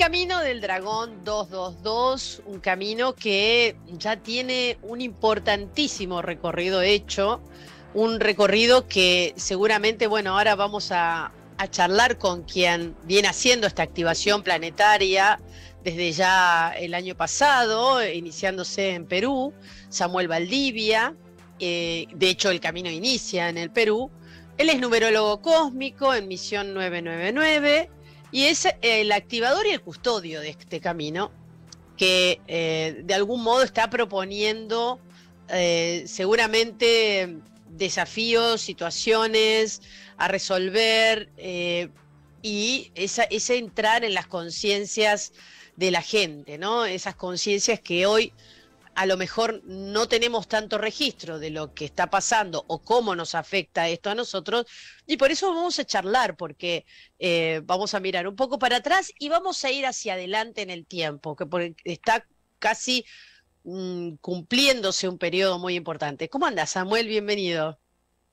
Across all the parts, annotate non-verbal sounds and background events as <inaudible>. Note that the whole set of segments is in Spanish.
camino del dragón 222, un camino que ya tiene un importantísimo recorrido hecho, un recorrido que seguramente, bueno, ahora vamos a, charlar con quien viene haciendo esta activación planetaria desde ya el año pasado, iniciándose en Perú, Samuel Valdivia, eh, de hecho el camino inicia en el Perú, él es numerólogo cósmico en Misión 999 y es eh, el activador y el custodio de este camino que eh, de algún modo está proponiendo eh, seguramente desafíos, situaciones a resolver y esa, ese entrar en las conciencias de la gente, ¿no? Esas conciencias que hoy a lo mejor no tenemos tanto registro de lo que está pasando o cómo nos afecta esto a nosotros. Y por eso vamos a charlar, porque eh, vamos a mirar un poco para atrás y vamos a ir hacia adelante en el tiempo, que está casi mm, cumpliéndose un periodo muy importante. ¿Cómo andas, Samuel? Bienvenido.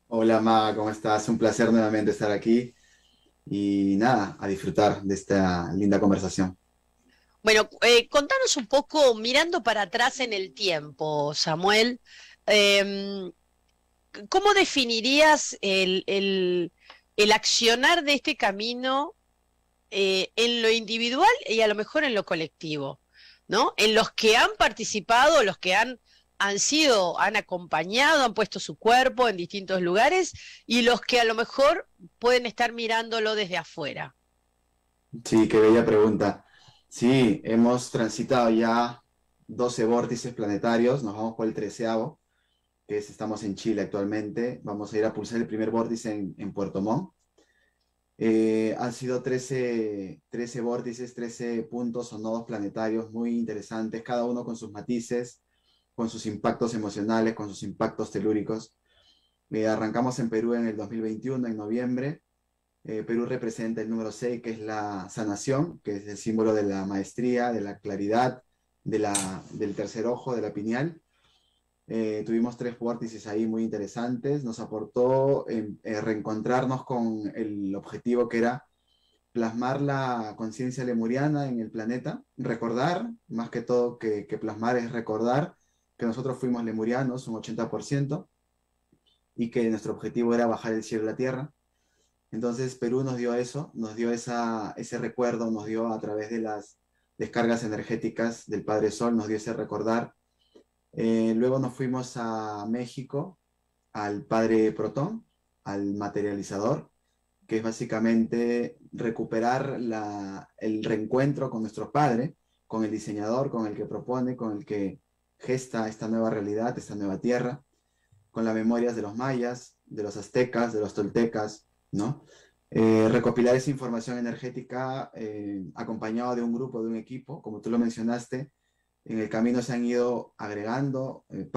Hola, Ma, ¿cómo estás? Un placer nuevamente estar aquí. Y nada, a disfrutar de esta linda conversación. Bueno, eh, contanos un poco, mirando para atrás en el tiempo, Samuel, em, ¿cómo definirías el, accionar de este camino eh, en lo individual y a lo mejor en lo colectivo? ¿No? En los que han participado, los que han, han sido, han acompañado, han puesto su cuerpo en distintos lugares y los que a lo mejor pueden estar mirándolo desde afuera. Sí, qué bella pregunta. Sí, hemos transitado ya 12 vórtices planetarios, nos vamos por el treceavo, que es, estamos en Chile actualmente, vamos a ir a pulsar el primer vórtice en, Puerto Montt. Eh, han sido 13, 13 vórtices, 13 puntos o nodos planetarios muy interesantes, cada uno con sus matices, con sus impactos emocionales, con sus impactos telúricos. Eh, arrancamos en Perú en el 2021, en noviembre, eh, Perú representa el número 6, que es la sanación, que es el símbolo de la maestría, de la claridad, de la, del tercer ojo, de la pineal. Eh, tuvimos tres vórtices ahí muy interesantes. Nos aportó reencontrarnos con el objetivo que era plasmar la conciencia lemuriana en el planeta, recordar, más que todo que, que plasmar es recordar que nosotros fuimos lemurianos, un 80%, y que nuestro objetivo era bajar el cielo a la tierra. Entonces Perú nos dio eso, nos dio ese recuerdo, nos dio a través de las descargas energéticas del Padre Sol, nos dio ese recordar. Eh, luego nos fuimos a México, al Padre Protón, al materializador, que es básicamente recuperar el reencuentro con nuestro Padre, con el diseñador, con el que propone, con el que gesta esta nueva realidad, esta nueva tierra, con las memorias de los mayas, de los aztecas, de los toltecas, eh, recopilar esa información energética eh, acompañado de un grupo, de un equipo, como tú lo mencionaste, en el camino se han ido agregando, eh,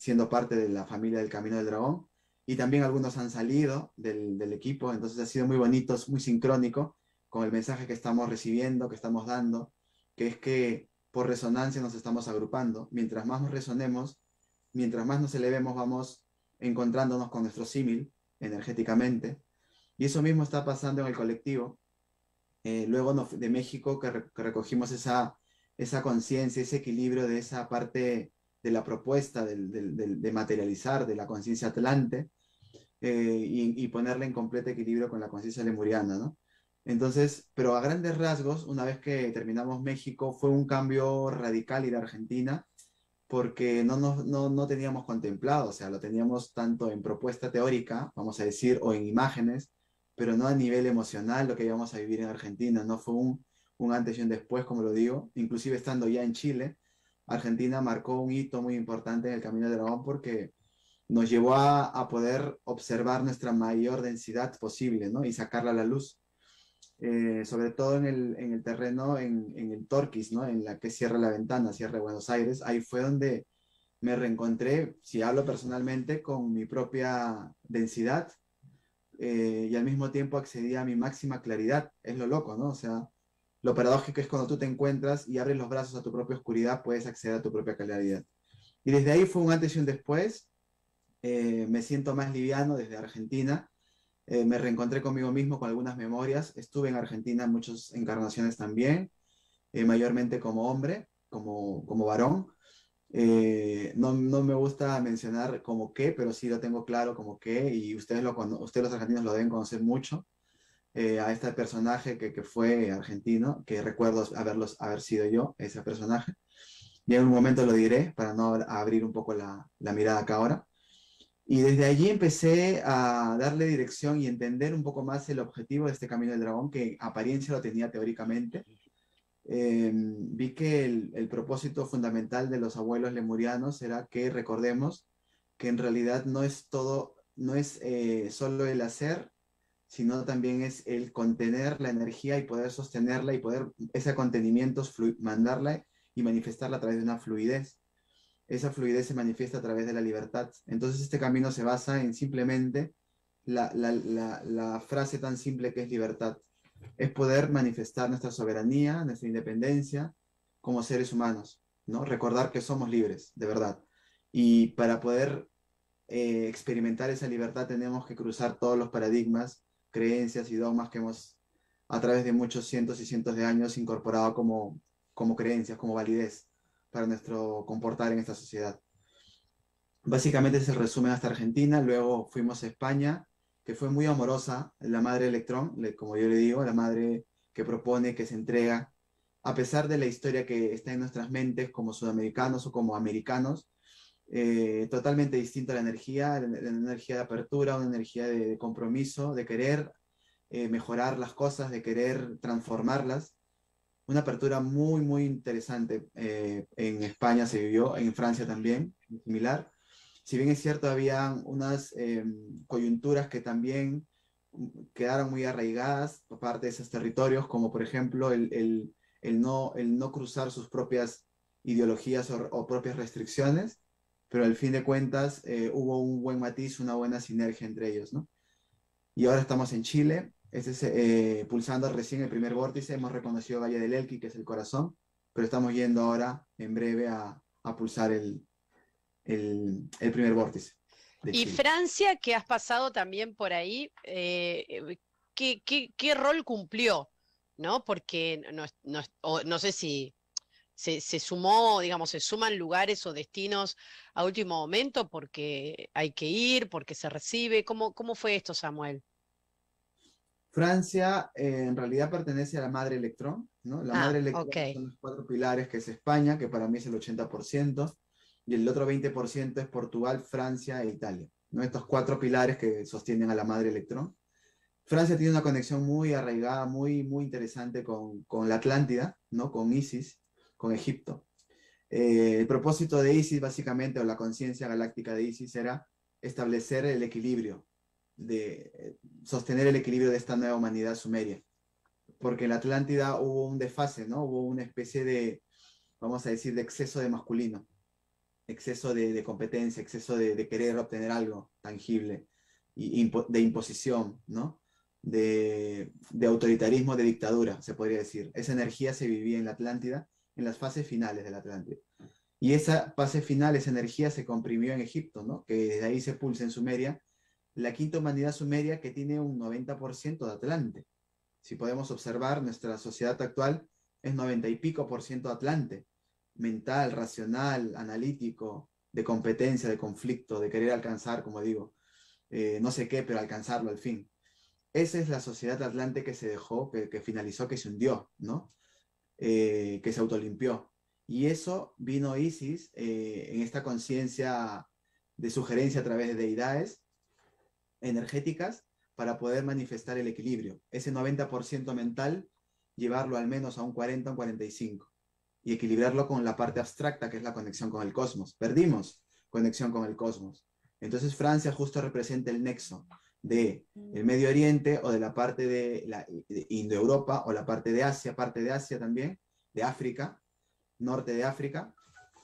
siendo parte de la familia del Camino del Dragón, y también algunos han salido del, del equipo, entonces ha sido muy bonito, muy sincrónico con el mensaje que estamos recibiendo, que estamos dando, que es que por resonancia nos estamos agrupando, mientras más nos resonemos, mientras más nos elevemos, vamos encontrándonos con nuestro símil energéticamente, y eso mismo está pasando en el colectivo. Eh, luego de México que, recogimos esa, esa conciencia, ese equilibrio de esa parte de la propuesta del, de materializar de la conciencia atlante eh, y, y, ponerla en completo equilibrio con la conciencia lemuriana, ¿no? Entonces, pero a grandes rasgos, una vez que terminamos México, fue un cambio radical ir a Argentina porque no, no, no teníamos contemplado, o sea, lo teníamos tanto en propuesta teórica, vamos a decir, o en imágenes, pero no a nivel emocional lo que íbamos a vivir en Argentina, no fue un, antes y un después, como lo digo, inclusive estando ya en Chile, Argentina marcó un hito muy importante en el Camino del Dragón porque nos llevó a, poder observar nuestra mayor densidad posible ¿no? y sacarla a la luz. Eh, sobre todo en el, terreno, en, en, el Torquis, ¿no? en la que cierra la ventana, cierra Buenos Aires, ahí fue donde me reencontré, si hablo personalmente, con mi propia densidad, eh, y al mismo tiempo accedía a mi máxima claridad. Es lo loco, ¿no? O sea, lo paradójico es cuando tú te encuentras y abres los brazos a tu propia oscuridad, puedes acceder a tu propia claridad. Y desde ahí fue un antes y un después. Eh, me siento más liviano desde Argentina. Eh, me reencontré conmigo mismo con algunas memorias. Estuve en Argentina en muchas encarnaciones también, mayormente como hombre, como, como varón. Eh, no, me gusta mencionar como qué, pero sí lo tengo claro como qué, y ustedes, lo, ustedes los argentinos lo deben conocer mucho, eh, a este personaje que, fue argentino, que recuerdo haberlos, haber sido yo, ese personaje. Y en un momento lo diré para no abrir un poco la, mirada acá ahora. Y desde allí empecé a darle dirección y entender un poco más el objetivo de este Camino del Dragón, que apariencia lo tenía teóricamente, Em, vi que el, el, propósito fundamental de los abuelos lemurianos era que recordemos que en realidad no es todo, no es eh, solo el hacer, sino también es el contener la energía y poder sostenerla y poder ese contenimiento mandarla y manifestarla a través de una fluidez. Esa fluidez se manifiesta a través de la libertad. Entonces este camino se basa en simplemente la, la, la frase tan simple que es libertad es poder manifestar nuestra soberanía, nuestra independencia como seres humanos, ¿no? Recordar que somos libres, de verdad. Y para poder eh, experimentar esa libertad tenemos que cruzar todos los paradigmas, creencias y dogmas que hemos a través de muchos cientos y cientos de años incorporado como, como creencias, como validez para nuestro comportar en esta sociedad. Básicamente es el resumen hasta Argentina, luego fuimos a España, que fue muy amorosa, la madre Electrón, como yo le digo, la madre que propone, que se entrega, a pesar de la historia que está en nuestras mentes como sudamericanos o como americanos, eh, totalmente distinta la energía, la, energía de apertura, una energía de, compromiso, de querer eh, mejorar las cosas, de querer transformarlas. Una apertura muy, muy interesante. Eh, en España se vivió, en Francia también, similar si bien es cierto, habían unas em, coyunturas que también quedaron muy arraigadas por parte de esos territorios, como por ejemplo el, no, cruzar sus propias ideologías o, propias restricciones, pero al fin de cuentas eh, hubo un buen matiz, una buena sinergia entre ellos, Y ahora estamos en Chile, este es, eh, pulsando recién el primer vórtice, hemos reconocido Valle del Elqui, que es el corazón, pero estamos yendo ahora en breve a pulsar el, el, primer vórtice. Y Francia, que has pasado también por ahí, eh, ¿qué, rol cumplió? ¿No? Porque no, sé si se, sumó, digamos, se suman lugares o destinos a último momento porque hay que ir, porque se recibe. ¿Cómo, cómo fue esto, Samuel? Francia eh, en realidad pertenece a la madre electrón, ¿no? La ah, madre electrón son los cuatro pilares, que es España, que para mí es el 80%, y el otro 20% es Portugal, Francia e Italia. Estos cuatro pilares que sostienen a la madre electrón. Francia tiene una conexión muy arraigada, muy, muy interesante con, la Atlántida, ¿no? con Isis, con Egipto. Eh, el propósito de Isis, básicamente, o la conciencia galáctica de Isis, era establecer el equilibrio, de sostener el equilibrio de esta nueva humanidad sumeria. Porque en la Atlántida hubo un desfase, ¿no? Hubo una especie de, vamos a decir, de exceso de masculino exceso de, competencia, exceso de, querer obtener algo tangible, y, de imposición, ¿no? De, autoritarismo, de dictadura, se podría decir. Esa energía se vivía en la Atlántida, en las fases finales de la Atlántida. Y esa fase final, esa energía se comprimió en Egipto, ¿no? que desde ahí se pulsa en Sumeria, la quinta humanidad sumeria que tiene un 90% de Atlante. Si podemos observar, nuestra sociedad actual es 90 y pico por ciento Atlante, mental, racional, analítico, de competencia, de conflicto, de querer alcanzar, como digo, eh, no sé qué, pero alcanzarlo al fin. Esa es la sociedad atlante que se dejó, que, finalizó, que se hundió, ¿no? Eh, que se autolimpió. Y eso vino Isis eh, en esta conciencia de sugerencia a través de deidades energéticas para poder manifestar el equilibrio. Ese 90% mental, llevarlo al menos a un 40, un 45 y equilibrarlo con la parte abstracta, que es la conexión con el cosmos. Perdimos conexión con el cosmos. Entonces Francia justo representa el nexo de el mm. Medio Oriente o de la parte de, la, Indo-Europa, o la parte de Asia, parte de Asia también, de África, norte de África,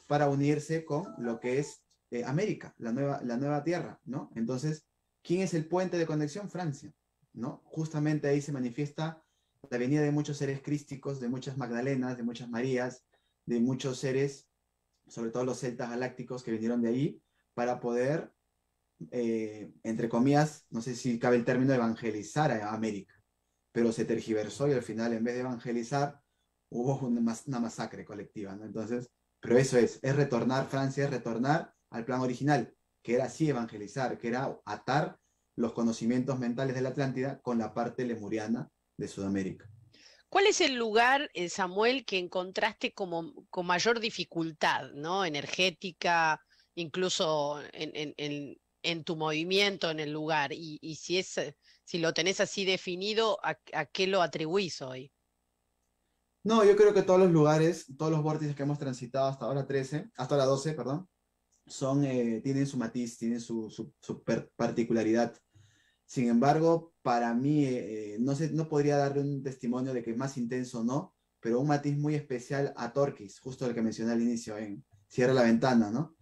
para unirse con lo que es eh, América, la nueva, la nueva tierra, ¿no? Entonces, ¿quién es el puente de conexión? Francia, ¿no? Justamente ahí se manifiesta la venida de muchos seres crísticos, de muchas Magdalenas, de muchas Marías, de muchos seres, sobre todo los celtas galácticos que vinieron de ahí, para poder, eh, entre comillas, no sé si cabe el término, evangelizar a América. Pero se tergiversó y al final, en vez de evangelizar, hubo una, masacre colectiva. Entonces, pero eso es, es retornar, Francia, es retornar al plan original, que era así evangelizar, que era atar los conocimientos mentales de la Atlántida con la parte lemuriana de Sudamérica. ¿Cuál es el lugar, eh, Samuel, que encontraste como, con mayor dificultad, ¿no? Energética, incluso en, tu movimiento en el lugar. Y, si es, eh, si lo tenés así definido, ¿a, qué lo atribuís hoy? No, yo creo que todos los lugares, todos los vórtices que hemos transitado hasta ahora 13, hasta 12, perdón, son, eh, tienen su matiz, tienen su particularidad. Sin embargo, para mí, eh, eh, no, sé, no podría darle un testimonio de que es más intenso o no, pero un matiz muy especial a Torquis, justo el que mencioné al inicio en Cierra la Ventana, ¿no?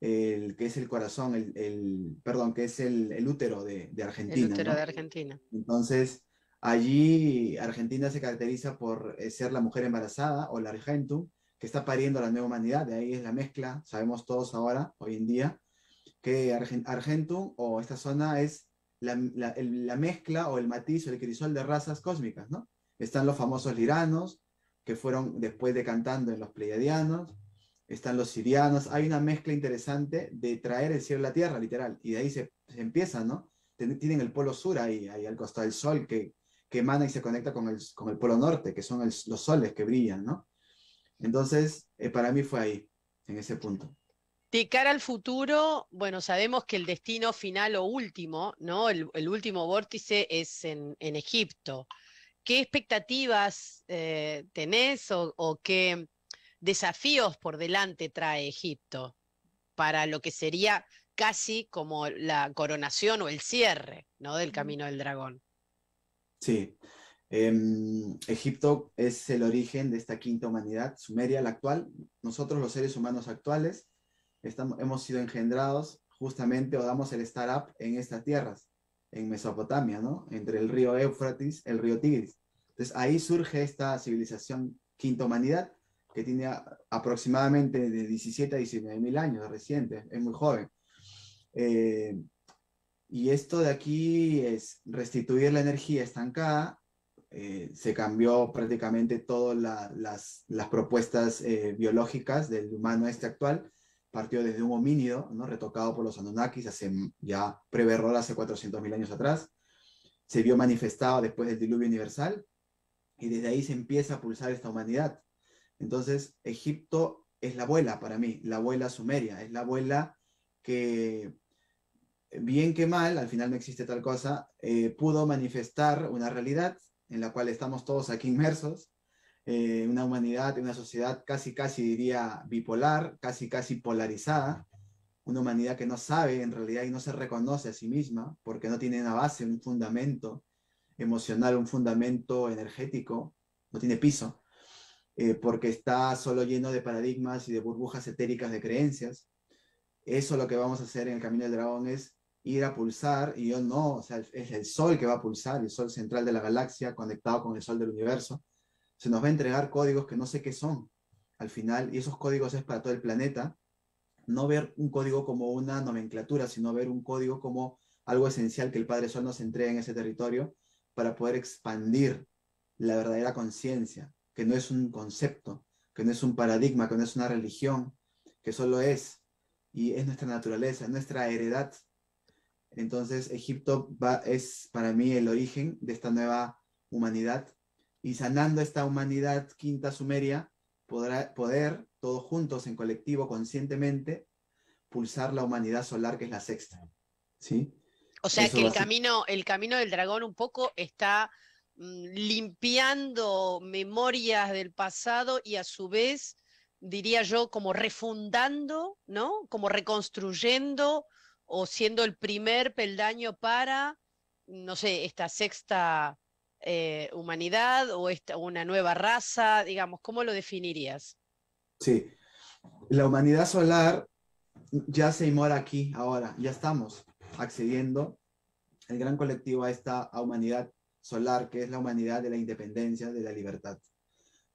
El que es el corazón, el, el perdón, que es el, el útero de, Argentina. El útero de Argentina. Entonces, allí Argentina se caracteriza por eh, ser la mujer embarazada o la argentum, que está pariendo la nueva humanidad, de ahí es la mezcla, sabemos todos ahora, hoy en día, que Argentum o esta zona es la, mezcla o el matiz o el crisol de razas cósmicas, ¿no? Están los famosos liranos, que fueron después de cantando en los pleiadianos, están los sirianos, hay una mezcla interesante de traer el cielo a la tierra, literal, y de ahí se, empieza, ¿no? tienen el polo sur ahí, ahí al costado del sol, que, que emana y se conecta con el, con el polo norte, que son los soles que brillan, ¿no? Entonces, eh, para mí fue ahí, en ese punto. De cara al futuro, bueno, sabemos que el destino final o último, ¿no? El, último vórtice es en, Egipto. ¿Qué expectativas eh, tenés o, qué desafíos por delante trae Egipto para lo que sería casi como la coronación o el cierre ¿no? del camino del dragón. Sí. Em, Egipto es el origen de esta quinta humanidad, Sumeria, la actual. Nosotros los seres humanos actuales hemos sido engendrados justamente o damos el startup en estas tierras, en Mesopotamia, ¿no? Entre el río Éufrates, el río Tigris. Entonces ahí surge esta civilización quinta humanidad que tiene aproximadamente de 17 a 19 mil años reciente, es muy joven. Eh, y esto de aquí es restituir la energía estancada. Eh, se cambió prácticamente todas las, propuestas eh, biológicas del humano este actual partió desde un homínido, ¿no? retocado por los Anunnakis hace ya preverró hace 400.000 años atrás, se vio manifestado después del diluvio universal y desde ahí se empieza a pulsar esta humanidad. Entonces, Egipto es la abuela para mí, la abuela sumeria, es la abuela que, bien que mal, al final no existe tal cosa, eh, pudo manifestar una realidad en la cual estamos todos aquí inmersos eh, una humanidad, una sociedad casi, casi diría bipolar, casi, casi polarizada, una humanidad que no sabe en realidad y no se reconoce a sí misma porque no tiene una base, un fundamento emocional, un fundamento energético, no tiene piso, eh, porque está solo lleno de paradigmas y de burbujas etéricas de creencias. Eso lo que vamos a hacer en el Camino del Dragón es ir a pulsar, y yo no, es el sol que va a pulsar, el sol central de la galaxia conectado con el sol del universo se nos va a entregar códigos que no sé qué son al final, y esos códigos es para todo el planeta, no ver un código como una nomenclatura, sino ver un código como algo esencial que el Padre Sol nos entrega en ese territorio para poder expandir la verdadera conciencia, que no es un concepto, que no es un paradigma, que no es una religión, que solo es, y es nuestra naturaleza, nuestra heredad. Entonces, Egipto va, es para mí el origen de esta nueva humanidad y sanando esta humanidad quinta sumeria, podrá, poder, todos juntos, en colectivo, conscientemente, pulsar la humanidad solar, que es la sexta. ¿Sí? O sea que el camino, el camino del dragón un poco está mm, limpiando memorias del pasado y a su vez, diría yo, como refundando, ¿no? Como reconstruyendo o siendo el primer peldaño para, no sé, esta sexta eh, humanidad o esta, una nueva raza? Digamos, ¿cómo lo definirías? Sí, la humanidad solar ya se mora aquí ahora, ya estamos accediendo el gran colectivo a esta humanidad solar, que es la humanidad de la independencia, de la libertad.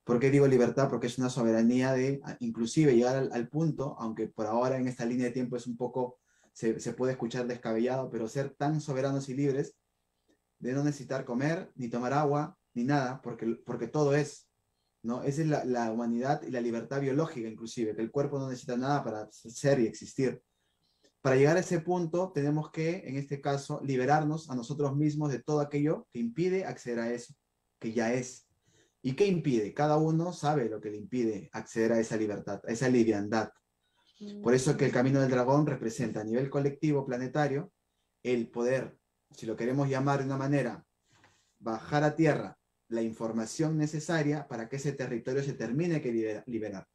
¿Por qué digo libertad? Porque es una soberanía de inclusive llegar al, punto, aunque por ahora en esta línea de tiempo es un poco, se, puede escuchar descabellado, pero ser tan soberanos y libres de no necesitar comer, ni tomar agua, ni nada, porque, porque todo es. ¿no? Esa es la, la, humanidad y la libertad biológica, inclusive, que el cuerpo no necesita nada para ser y existir. Para llegar a ese punto, tenemos que, en este caso, liberarnos a nosotros mismos de todo aquello que impide acceder a eso, que ya es. ¿Y qué impide? Cada uno sabe lo que le impide acceder a esa libertad, a esa liviandad. Por eso que el camino del dragón representa a nivel colectivo planetario el poder si lo queremos llamar de una manera, bajar a tierra la información necesaria para que ese territorio se termine que liberar.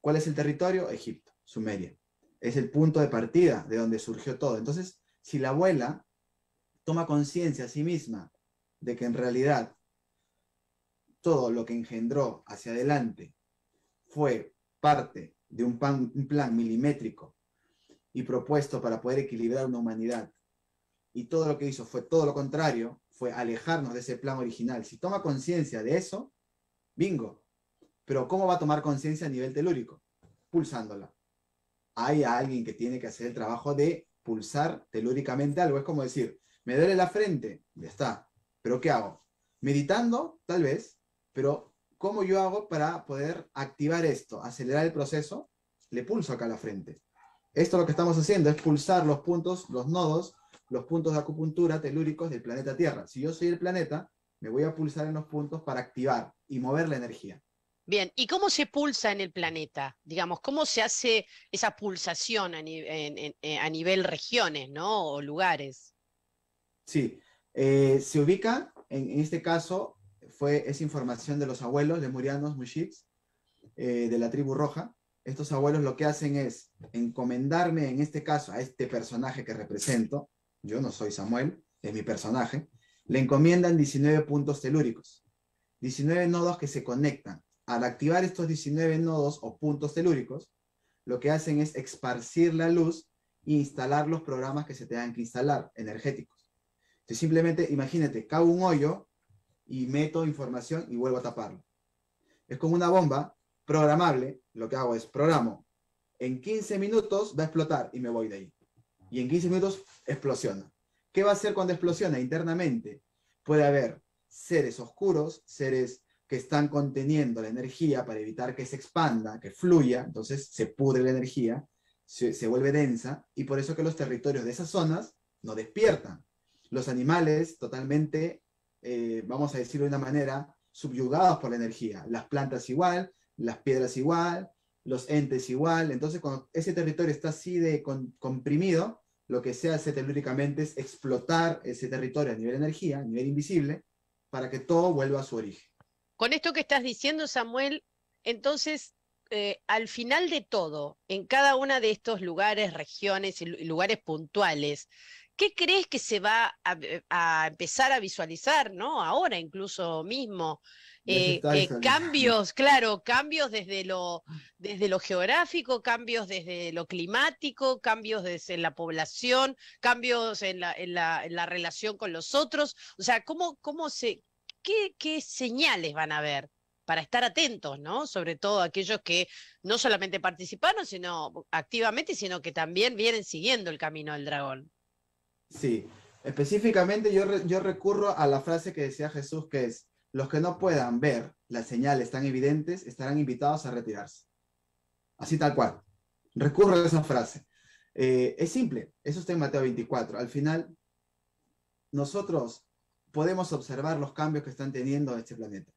¿Cuál es el territorio? Egipto, Sumeria. Es el punto de partida de donde surgió todo. Entonces, si la abuela toma conciencia a sí misma de que en realidad todo lo que engendró hacia adelante fue parte de un plan, un plan milimétrico y propuesto para poder equilibrar una humanidad y todo lo que hizo fue todo lo contrario, fue alejarnos de ese plan original. Si toma conciencia de eso, bingo. Pero ¿cómo va a tomar conciencia a nivel telúrico? Pulsándola. Hay alguien que tiene que hacer el trabajo de pulsar telúricamente algo. Es como decir, me duele la frente, ya está. Pero ¿qué hago? Meditando, tal vez, pero ¿cómo yo hago para poder activar esto, acelerar el proceso? Le pulso acá la frente. Esto lo que estamos haciendo es pulsar los puntos, los nodos los puntos de acupuntura telúricos del planeta Tierra. Si yo soy el planeta, me voy a pulsar en los puntos para activar y mover la energía. Bien, ¿y cómo se pulsa en el planeta? Digamos, ¿cómo se hace esa pulsación a, eh, nivel regiones, O lugares. Sí, eh, se ubica, en, este caso, fue esa información de los abuelos de murianos, eh, de la tribu roja. Estos abuelos lo que hacen es encomendarme, en este caso, a este personaje que represento, yo no soy Samuel, es mi personaje, le encomiendan 19 puntos telúricos, 19 nodos que se conectan. Al activar estos 19 nodos o puntos telúricos, lo que hacen es esparcir la luz e instalar los programas que se tengan que instalar, energéticos. Entonces simplemente, imagínate, cago un hoyo y meto información y vuelvo a taparlo. Es como una bomba programable, lo que hago es programo. En 15 minutos va a explotar y me voy de ahí y en 15 minutos explosiona. ¿Qué va a hacer cuando explosiona internamente? Puede haber seres oscuros, seres que están conteniendo la energía para evitar que se expanda, que fluya, entonces se pudre la energía, se, vuelve densa, y por eso que los territorios de esas zonas no despiertan. Los animales totalmente, eh, vamos a decirlo de una manera, subyugados por la energía. Las plantas igual, las piedras igual, los entes igual. Entonces, cuando ese territorio está así de comprimido, lo que se hace telúricamente es explotar ese territorio a nivel de energía, a nivel invisible, para que todo vuelva a su origen. Con esto que estás diciendo, Samuel, entonces, eh, al final de todo, en cada una de estos lugares, regiones y lugares puntuales, ¿qué crees que se va a, a empezar a visualizar, ¿no? Ahora incluso mismo, eh, eh, cambios, claro, cambios desde lo, desde lo geográfico, cambios desde lo climático, cambios desde la población, cambios en la, en la, relación con los otros. O sea, ¿cómo, cómo se, qué, señales van a haber? para estar atentos, ¿no? Sobre todo aquellos que no solamente participaron, sino activamente, sino que también vienen siguiendo el camino del dragón. Sí, específicamente yo, yo recurro a la frase que decía Jesús, que es, los que no puedan ver las señales tan evidentes estarán invitados a retirarse. Así tal cual. Recurre a esa frase. Eh, es simple, eso está en Mateo 24. Al final, nosotros podemos observar los cambios que están teniendo este planeta.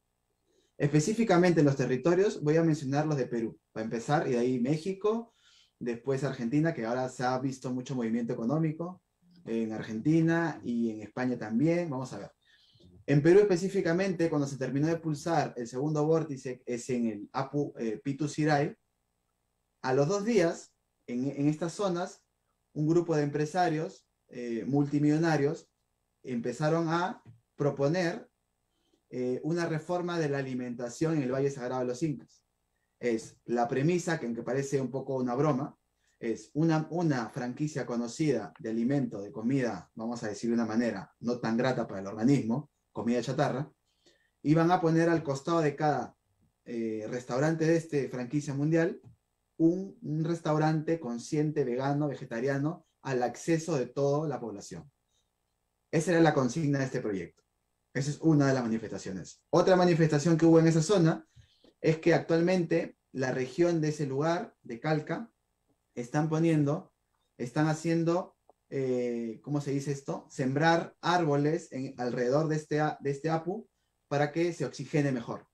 Específicamente en los territorios, voy a mencionar los de Perú, para empezar, y de ahí México, después Argentina, que ahora se ha visto mucho movimiento económico en Argentina y en España también, vamos a ver. En Perú específicamente, cuando se terminó de pulsar el segundo vórtice, es en el Apu eh, Pitu a los dos días, en, estas zonas, un grupo de empresarios eh, multimillonarios empezaron a proponer eh, una reforma de la alimentación en el Valle Sagrado de los Incas. Es la premisa, que aunque parece un poco una broma, es una, una franquicia conocida de alimento, de comida, vamos a decir de una manera no tan grata para el organismo, comida chatarra, van a poner al costado de cada eh, restaurante de este franquicia mundial un, un, restaurante consciente, vegano, vegetariano, al acceso de toda la población. Esa era la consigna de este proyecto. Esa es una de las manifestaciones. Otra manifestación que hubo en esa zona es que actualmente la región de ese lugar, de Calca, están poniendo, están haciendo eh, ¿cómo se dice esto? Sembrar árboles alrededor de este, de este APU para que se oxigene mejor.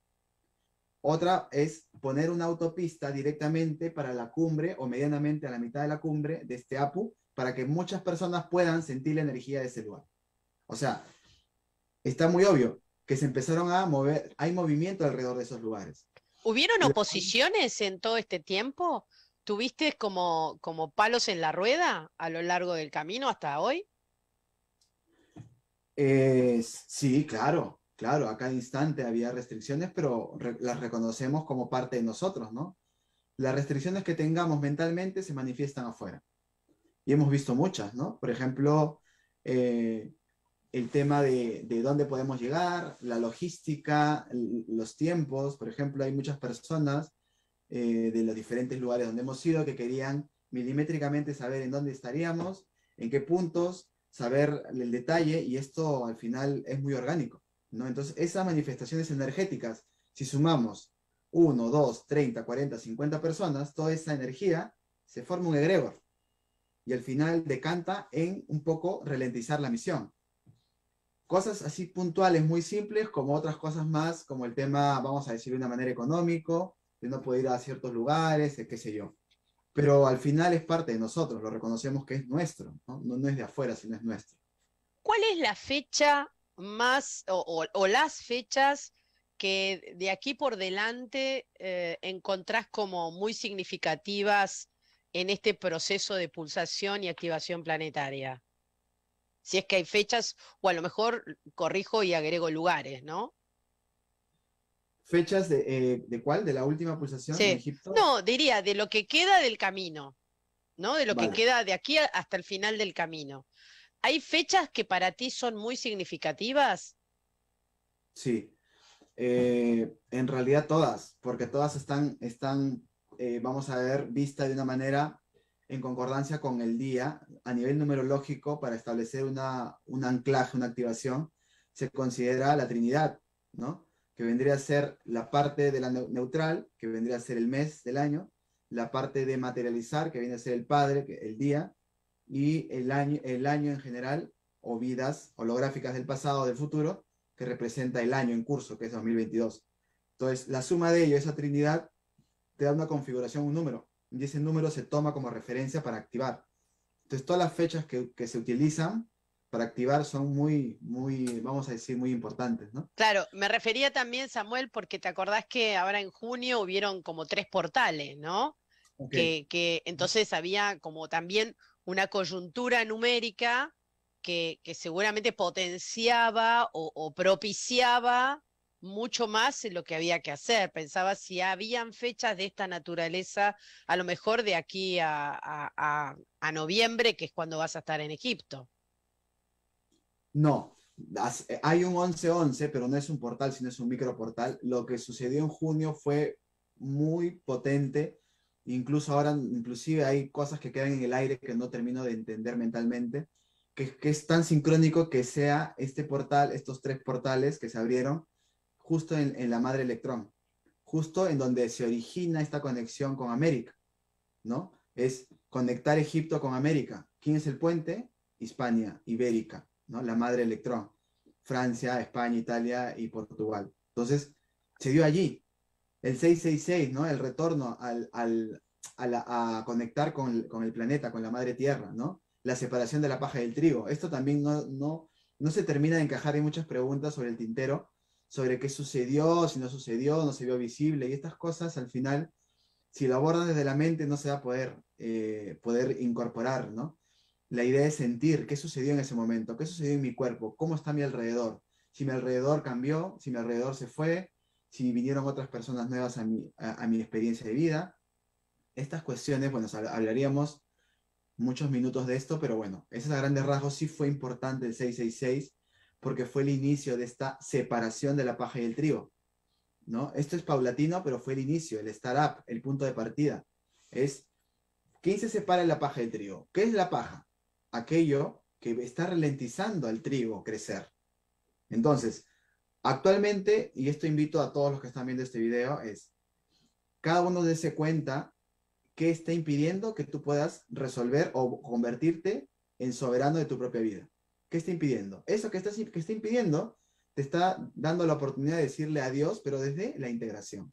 Otra es poner una autopista directamente para la cumbre o medianamente a la mitad de la cumbre de este APU para que muchas personas puedan sentir la energía de ese lugar. O sea, está muy obvio que se empezaron a mover, hay movimiento alrededor de esos lugares. ¿Hubieron oposiciones en todo este tiempo? ¿Tuviste como, como palos en la rueda a lo largo del camino hasta hoy? Eh, sí, claro, claro, a cada instante había restricciones, pero las reconocemos como parte de nosotros, ¿no? Las restricciones que tengamos mentalmente se manifiestan afuera. Y hemos visto muchas, ¿no? Por ejemplo, eh, el tema de, de, dónde podemos llegar, la logística, los tiempos, por ejemplo, hay muchas personas eh, de los diferentes lugares donde hemos ido, que querían milimétricamente saber en dónde estaríamos, en qué puntos, saber el detalle, y esto al final es muy orgánico. ¿no? Entonces, esas manifestaciones energéticas, si sumamos 1, 2, 30, 40, 50 personas, toda esa energía se forma un egregor. Y al final decanta en un poco ralentizar la misión. Cosas así puntuales, muy simples, como otras cosas más, como el tema, vamos a decirlo de una manera económico, no poder ir a ciertos lugares, eh, qué sé yo. Pero al final es parte de nosotros, lo reconocemos que es nuestro, no, es de afuera, sino es nuestro. ¿Cuál es la fecha más o, las fechas que de aquí por delante eh, encontrás como muy significativas en este proceso de pulsación y activación planetaria? Si es que hay fechas, o a lo mejor corrijo y agrego lugares, ¿no? fechas eh, de, cuál, de la última pulsación en Egipto. No, diría de lo que queda del camino, ¿no? De lo que queda de aquí hasta el final del camino. ¿Hay fechas que para ti son muy significativas? Sí, eh, en realidad todas, porque todas están, están eh, vamos a ver, vista de una manera en concordancia con el día, a nivel numerológico, para establecer una, un anclaje, una activación, se considera la Trinidad, ¿no? que vendría a ser la parte de la neutral, que vendría a ser el mes del año, la parte de materializar, que viene a ser el padre, el día, y el año, el año en general, o vidas holográficas del pasado o del futuro, que representa el año en curso, que es 2022. Entonces, la suma de ello, esa trinidad, te da una configuración, un número, y ese número se toma como referencia para activar. Entonces, todas las fechas que, que se utilizan para activar son muy, muy, vamos a decir, muy importantes, ¿no? Claro, me refería también, Samuel, porque te acordás que ahora en junio hubieron como tres portales, ¿no? Que, entonces había como también una coyuntura numérica que, seguramente potenciaba o, propiciaba mucho más lo que había que hacer. Pensaba si habían fechas de esta naturaleza, a lo mejor de aquí a noviembre, que es cuando vas a estar en Egipto. No, eh, hay un 1111, pero no es un portal, sino es un microportal. Lo que sucedió en junio fue muy potente. Incluso ahora, inclusive hay cosas que quedan en el aire que no termino de entender mentalmente, que, es tan sincrónico que sea este portal, estos tres portales que se abrieron justo en, la madre electrón, justo en donde se origina esta conexión con América, ¿no? Es conectar Egipto con América. ¿Quién es el puente? Hispania, Ibérica la madre electrón. Francia, España, Italia y Portugal. Entonces, se dio allí. El 666, ¿no? El retorno a, conectar con, el planeta, con la madre tierra, ¿no? La separación de la paja y del trigo. Esto también no, no, se termina de encajar. Hay muchas preguntas sobre el tintero, sobre qué sucedió, si no sucedió, no se vio visible. Y estas cosas, al final, si lo abordan desde la mente, no se va a poder, eh, poder incorporar, ¿no? la idea de sentir qué sucedió en ese momento, qué sucedió en mi cuerpo, cómo está mi alrededor, si mi alrededor cambió, si mi alrededor se fue, si vinieron otras personas nuevas a mi, a, mi experiencia de vida. Estas cuestiones, bueno, hablaríamos muchos minutos de esto, pero bueno, es a grandes rasgos sí fue importante el 666 porque fue el inicio de esta separación de la paja y el trigo. ¿no? Esto es paulatino, pero fue el inicio, el startup el punto de partida. Es, ¿quién se separa la paja y el trigo? ¿Qué es la paja? aquello que está ralentizando al trigo crecer. Entonces, actualmente, y esto invito a todos los que están viendo este video, es cada uno de ese cuenta qué está impidiendo que tú puedas resolver o convertirte en soberano de tu propia vida. ¿Qué está impidiendo? Eso que está, que está impidiendo te está dando la oportunidad de decirle adiós, pero desde la integración.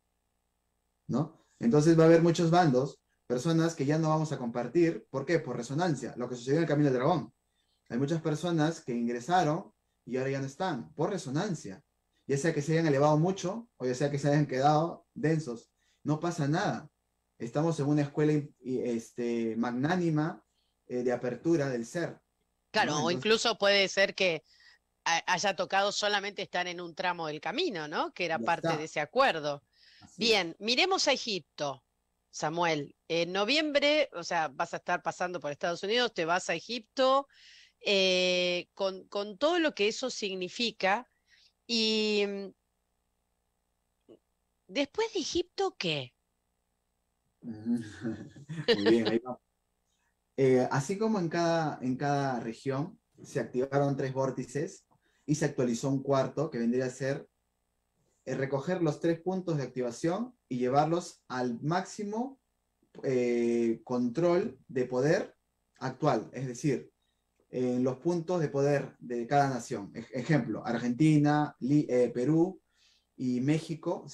¿No? Entonces va a haber muchos bandos personas que ya no vamos a compartir. ¿Por qué? Por resonancia, lo que sucedió en el Camino del Dragón. Hay muchas personas que ingresaron y ahora ya no están, por resonancia. Ya sea que se hayan elevado mucho o ya sea que se hayan quedado densos. No pasa nada. Estamos en una escuela este, magnánima eh, de apertura del ser. Claro, o incluso puede ser que haya tocado solamente estar en un tramo del camino, ¿no? Que era parte de ese acuerdo. Bien, miremos a Egipto. Samuel. En noviembre, o sea, vas a estar pasando por Estados Unidos, te vas a Egipto, eh, con, todo lo que eso significa. Y mm, después de Egipto, ¿qué? <laughs> Muy bien, eh, así como en cada, en cada región se activaron tres vórtices y se actualizó un cuarto que vendría a ser es recoger los tres puntos de activación y llevarlos al máximo eh, control de poder actual, es decir, en eh, los puntos de poder de cada nación. E-, ejemplo, Argentina, eh, Perú y México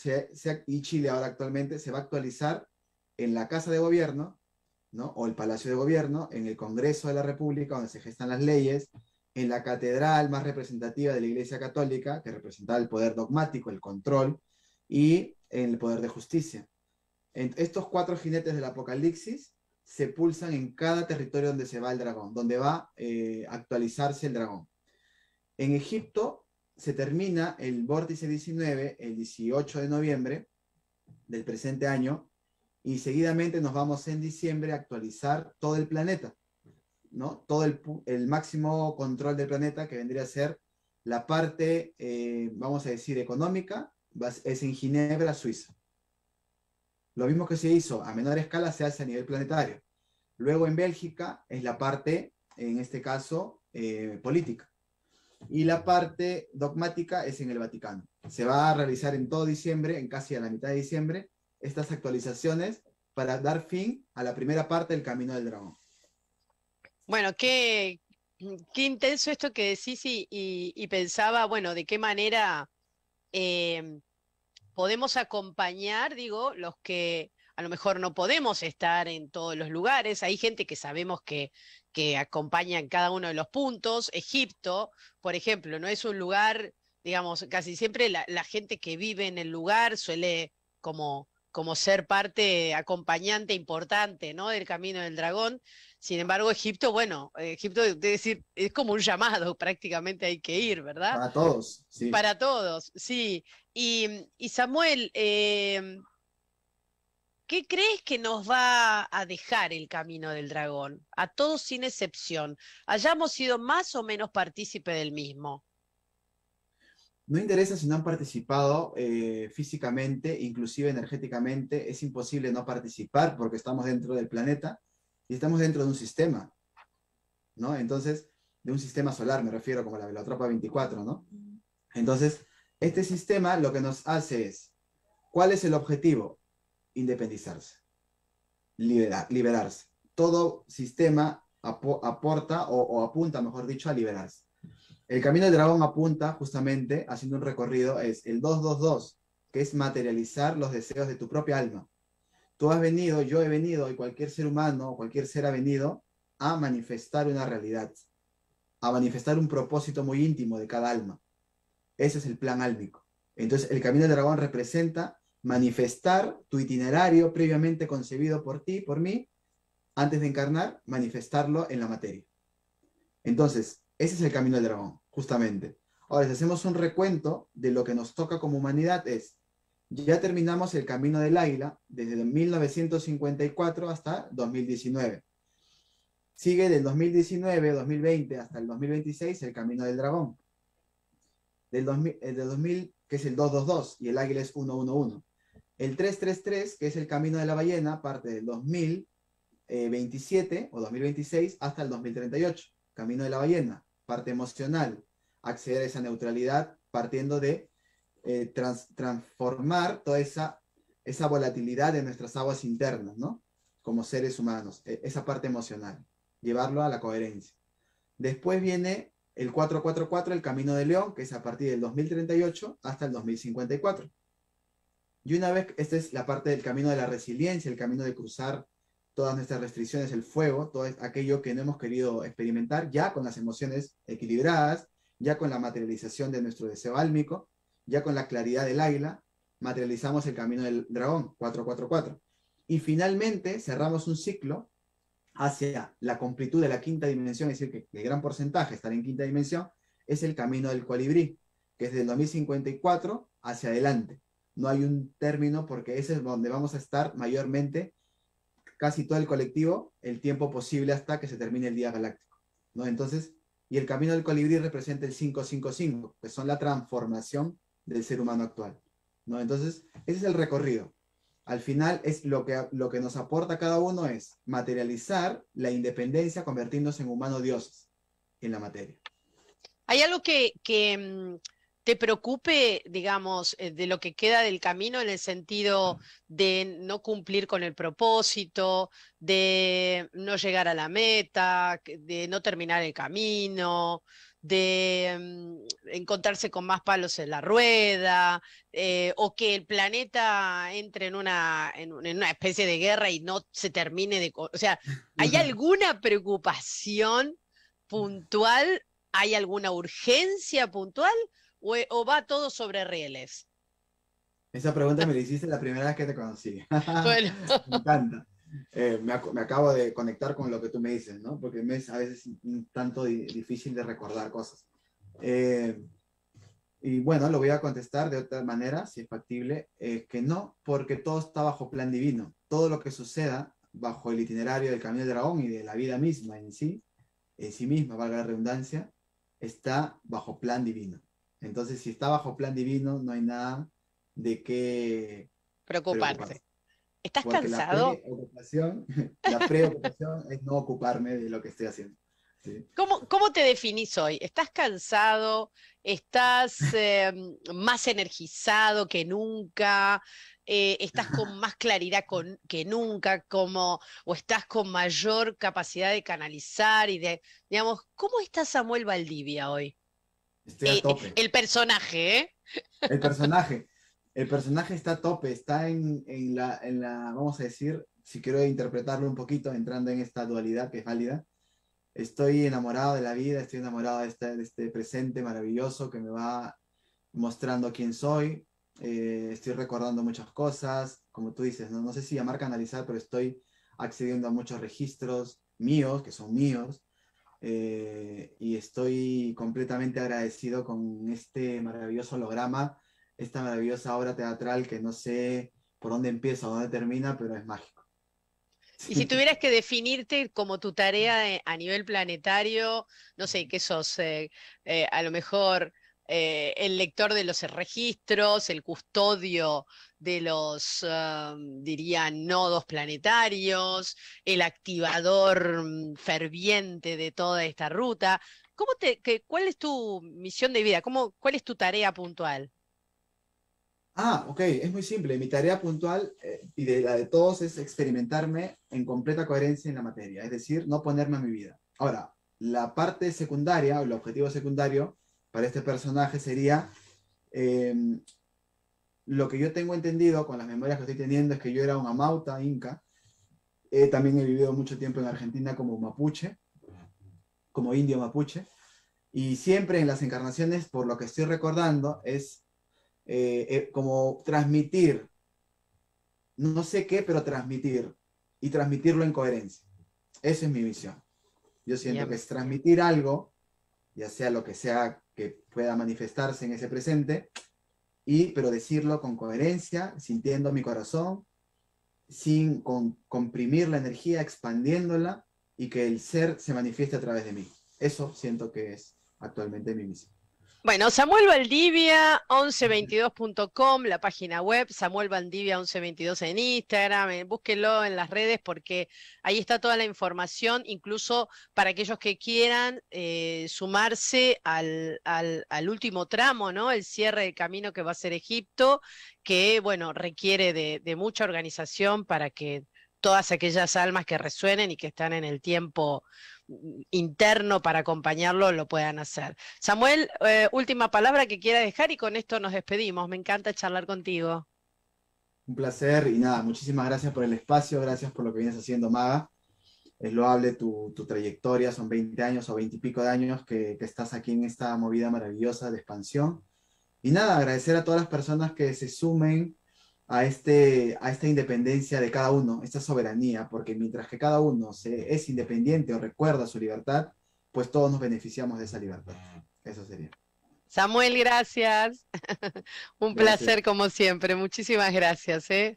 y Chile ahora actualmente se va a actualizar en la Casa de Gobierno ¿no? o el Palacio de Gobierno, en el Congreso de la República, donde se gestan las leyes, en la catedral más representativa de la Iglesia Católica, que representaba el poder dogmático, el control y el poder de justicia. estos cuatro jinetes del Apocalipsis se pulsan en cada territorio donde se va el dragón, donde va a eh, actualizarse el dragón. En Egipto se termina el vórtice 19 el 18 de noviembre del presente año y seguidamente nos vamos en diciembre a actualizar todo el planeta todo el, máximo control del planeta, que vendría a ser la parte, eh, vamos a decir, económica, es en Ginebra, Suiza. Lo mismo que se hizo a menor escala se hace a nivel planetario. Luego en Bélgica es la parte, en este caso, eh, política. Y la parte dogmática es en el Vaticano. Se va a realizar en todo diciembre, en casi a la mitad de diciembre, estas actualizaciones para dar fin a la primera parte del Camino del Dragón. Bueno, qué, intenso esto que decís y, y, pensaba, bueno, de qué manera em, podemos acompañar, digo, los que a lo mejor no podemos estar en todos los lugares. Hay gente que sabemos que, que acompaña en cada uno de los puntos. Egipto, por ejemplo, no es un lugar, digamos, casi siempre la, la gente que vive en el lugar suele como, como ser parte acompañante importante, ¿no? Del camino del dragón. Sin embargo, Egipto, bueno, eh, Egipto, es decir, es como un llamado, <laughs> prácticamente hay que ir, ¿verdad? Para todos, sí. Para todos, sí. Y, mm, Samuel, em, ¿qué crees que nos va a dejar el camino del dragón? A todos sin excepción, hayamos sido más o menos partícipe del mismo. No interesa si no han participado eh, físicamente, inclusive energéticamente, es imposible no participar porque estamos dentro del planeta y estamos dentro de un sistema, ¿no? Entonces, de un sistema solar, me refiero, como la velotropa 24, ¿no? Entonces, este sistema lo que nos hace es, ¿cuál es el objetivo? Independizarse, liberarse. Todo sistema aporta o, o apunta, mejor dicho, a liberarse. El camino del dragón apunta justamente, haciendo un recorrido, es el 222, que es materializar los deseos de tu propia alma. Tú has venido, yo he venido y cualquier ser humano, cualquier ser ha venido a manifestar una realidad, a manifestar un propósito muy íntimo de cada alma. Ese es el plan álbico. Entonces, el camino del dragón representa manifestar tu itinerario previamente concebido por ti, por mí, antes de encarnar, manifestarlo en la materia. Entonces, ese es el camino del dragón, justamente. Ahora, si hacemos un recuento de lo que nos toca como humanidad es ya terminamos el Camino del Águila desde 1954 hasta 2019. Sigue del 2019, 2020 hasta el 2026 el Camino del Dragón. Del el 2000 que es el 222 y el Águila es 111. El 333 que es el Camino de la Ballena parte del 2027 o 2026 hasta el 2038. Camino de la Ballena, parte emocional, acceder a esa neutralidad partiendo de eh, transformar toda esa, esa volatilidad de nuestras aguas internas, ¿no? Como seres humanos, e, esa parte emocional, llevarlo a la coherencia. Después viene el 444, el Camino de León, que es a partir del 2038 hasta el 2054. Y una vez, esta es la parte del camino de la resiliencia, el camino de cruzar todas nuestras restricciones, el fuego, todo aquello que no hemos querido experimentar, ya con las emociones equilibradas, ya con la materialización de nuestro deseo álmico, ya con la claridad del águila, materializamos el camino del dragón, 444. Y finalmente cerramos un ciclo hacia la completud de la quinta dimensión, es decir, que el gran porcentaje estar en quinta dimensión, es el camino del colibrí, que es del 2054 hacia adelante. No hay un término porque ese es donde vamos a estar mayormente casi todo el colectivo el tiempo posible hasta que se termine el día galáctico. ¿no? Entonces, y el camino del colibrí representa el 555, que son la transformación del ser humano actual. ¿no? Entonces, ese es el recorrido. Al final es lo que, lo que nos aporta cada uno es materializar la independencia convirtiéndose en humano dioses en la materia. ¿Hay algo que, que mm, te preocupe, digamos, eh, de lo que queda del camino en el sentido de no cumplir con el propósito, de no llegar a la meta, de no terminar el camino, de mm, encontrarse con más palos en la rueda, eh, o que el planeta entre en una, una especie de guerra y no se termine de... O sea, ¿hay alguna preocupación puntual? ¿Hay alguna urgencia puntual? Eh, ¿O, va todo sobre rieles? Esa pregunta me la hiciste la primera vez que te conocí. <laughs> <laughs> me encanta. Eh, me, acabo de conectar con lo que tú me dices, ¿no? Porque me es a veces un tanto difícil de recordar cosas. Eh, y bueno, lo voy a contestar de otra manera, si es factible, es eh, que no, porque todo está bajo plan divino. Todo lo que suceda bajo el itinerario del camino del dragón y de la vida misma en sí, en sí misma, valga la redundancia, está bajo plan divino. Entonces, si está bajo plan divino, no hay nada de qué preocuparse. ¿Estás cansado? <laughs> La preocupación, es no ocuparme de lo que estoy haciendo. ¿Cómo, te definís hoy? ¿Estás cansado? ¿Estás em, más energizado que nunca? Eh, ¿Estás con <laughs> más claridad que nunca? Como, ¿O estás con mayor capacidad de canalizar? y de, digamos, ¿Cómo está Samuel Valdivia hoy? Estoy a eh, tope. el personaje, ¿eh? El personaje el personaje está a tope, está en, la, la, vamos a decir, si quiero interpretarlo un poquito, entrando en esta dualidad que es válida, estoy enamorado de la vida, estoy enamorado de este, este presente maravilloso que me va mostrando quién soy, eh, estoy recordando muchas cosas, como tú dices, no, sé si llamar canalizar, pero estoy accediendo a muchos registros míos, que son míos, eh, y estoy completamente agradecido con este maravilloso holograma esta maravillosa obra teatral que no sé por dónde empieza o dónde termina, pero es mágico. Y si tuvieras que definirte como tu tarea eh, a nivel planetario, no sé, ¿qué sos? Eh, eh, a lo mejor el lector de los registros, el custodio de los, diría, nodos planetarios, el activador mm, ferviente de toda esta ruta. ¿Cómo te, ¿Cuál es tu misión de vida? ¿Cómo, ¿Cuál es tu tarea puntual? Ah, ok, es muy simple. Mi tarea puntual eh, y de la de todos es experimentarme en completa coherencia en la materia, es decir, no ponerme a mi vida. Ahora, la parte secundaria o el objetivo secundario para este personaje sería em, lo que yo tengo entendido con las memorias que estoy teniendo es que yo era un amauta inca. Eh, también he vivido mucho tiempo en Argentina como mapuche, como indio mapuche. Y siempre en las encarnaciones, por lo que estoy recordando, es eh, eh, como transmitir, no sé qué, pero transmitir y transmitirlo en coherencia. Esa es mi visión. Yo siento que es transmitir algo, ya sea lo que sea que pueda manifestarse en ese presente, y, pero decirlo con coherencia, sintiendo mi corazón, sin comprimir la energía, expandiéndola y que el ser se manifieste a través de mí. Eso siento que es actualmente mi visión bueno, Samuel Valdivia 1122.com, la página web, Samuel Valdivia 1122 en Instagram, eh, búsquenlo en las redes porque ahí está toda la información, incluso para aquellos que quieran eh, sumarse al, al, último tramo, ¿no? El cierre del camino que va a ser Egipto, que, bueno, requiere de, de mucha organización para que todas aquellas almas que resuenen y que están en el tiempo interno para acompañarlo lo puedan hacer. Samuel, eh, última palabra que quiera dejar y con esto nos despedimos. Me encanta charlar contigo. Un placer y nada, muchísimas gracias por el espacio, gracias por lo que vienes haciendo, Maga. Es loable tu, tu trayectoria, son 20 años o 20 y pico de años que, que estás aquí en esta movida maravillosa de expansión. Y nada, agradecer a todas las personas que se sumen, a, este, a esta independencia de cada uno, esta soberanía, porque mientras que cada uno se, es independiente o recuerda su libertad, pues todos nos beneficiamos de esa libertad. Eso sería. Samuel, gracias. <laughs> Un placer como siempre. Muchísimas gracias. ¿eh?